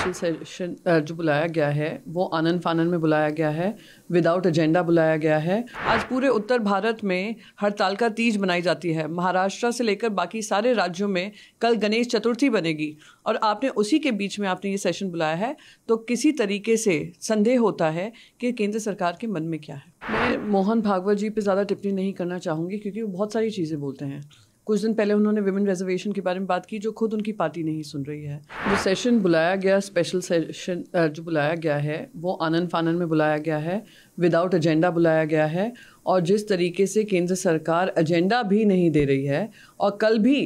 special session uh, जो बुलाया गया है वो आनंद फानन में बुलाया गया है विदाउट एजेंडा बुलाया गया है आज पूरे उत्तर भारत में हड़ताल का तीज मनाई जाती है महाराष्ट्र से लेकर बाकी सारे राज्यों में कल गणेश चतुर्थी बनेगी और आपने उसी के बीच में आपने ये सेशन बुलाया है तो किसी तरीके से संदेह होता है कि केंद्र सरकार के मन में क्या है मैं मोहन भागवत जी पे ज़्यादा टिप्पणी नहीं करना चाहूँगी क्योंकि वो बहुत सारी चीज़ें बोलते हैं कुछ दिन पहले उन्होंने विमेन रिजर्वेशन के बारे में बात की जो खुद उनकी पार्टी नहीं सुन रही है जो सेशन बुलाया गया स्पेशल सेशन जो बुलाया गया है वो आनंद फानन में बुलाया गया है विदाउट एजेंडा बुलाया गया है और जिस तरीके से केंद्र सरकार एजेंडा भी नहीं दे रही है और कल भी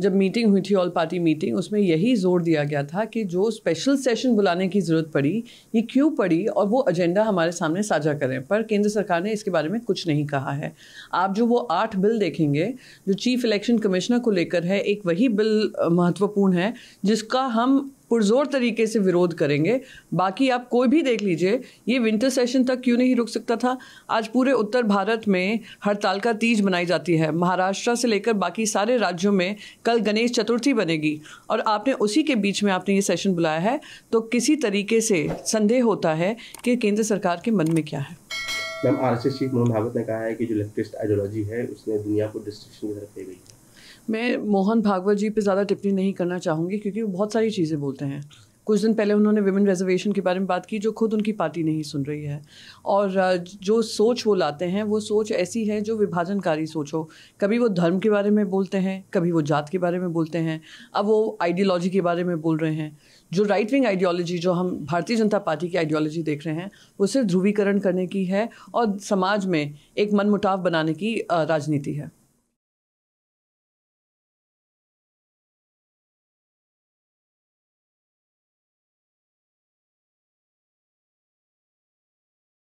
जब मीटिंग हुई थी ऑल पार्टी मीटिंग उसमें यही जोर दिया गया था कि जो स्पेशल सेशन बुलाने की ज़रूरत पड़ी ये क्यों पड़ी और वो एजेंडा हमारे सामने साझा करें पर केंद्र सरकार ने इसके बारे में कुछ नहीं कहा है आप जो वो आठ बिल देखेंगे जो चीफ इलेक्शन कमिश्नर को लेकर है एक वही बिल महत्वपूर्ण है जिसका हम पुरजोर तरीके से विरोध करेंगे बाकी आप कोई भी देख लीजिए ये विंटर सेशन तक क्यों नहीं रुक सकता था आज पूरे उत्तर भारत में हड़ताल का तीज मनाई जाती है महाराष्ट्र से लेकर बाकी सारे राज्यों में कल गणेश चतुर्थी बनेगी और आपने उसी के बीच में आपने ये सेशन बुलाया है तो किसी तरीके से संदेह होता है कि केंद्र सरकार के मन में क्या है मैम आर चीफ मोहन भागवत ने कहा है कि जो लेफ्टिस्ट आइडियोलॉजी है उसने दुनिया को डिस्ट्रिक्शन की तरफ ले गई मैं मोहन भागवत जी पे ज़्यादा टिप्पणी नहीं करना चाहूँगी क्योंकि वो बहुत सारी चीज़ें बोलते हैं कुछ दिन पहले उन्होंने विमेन रिजर्वेशन के बारे में बात की जो खुद उनकी पार्टी नहीं सुन रही है और जो सोच वो लाते हैं वो सोच ऐसी है जो विभाजनकारी सोच हो कभी वो धर्म के बारे में बोलते हैं कभी वो जात के बारे में बोलते हैं अब वो आइडियोलॉजी के बारे में बोल रहे हैं जो राइट विंग आइडियोलॉजी जो हम भारतीय जनता पार्टी की आइडियोलॉजी देख रहे हैं वो सिर्फ ध्रुवीकरण करने की है और समाज में एक मनमुटाव बनाने की राजनीति है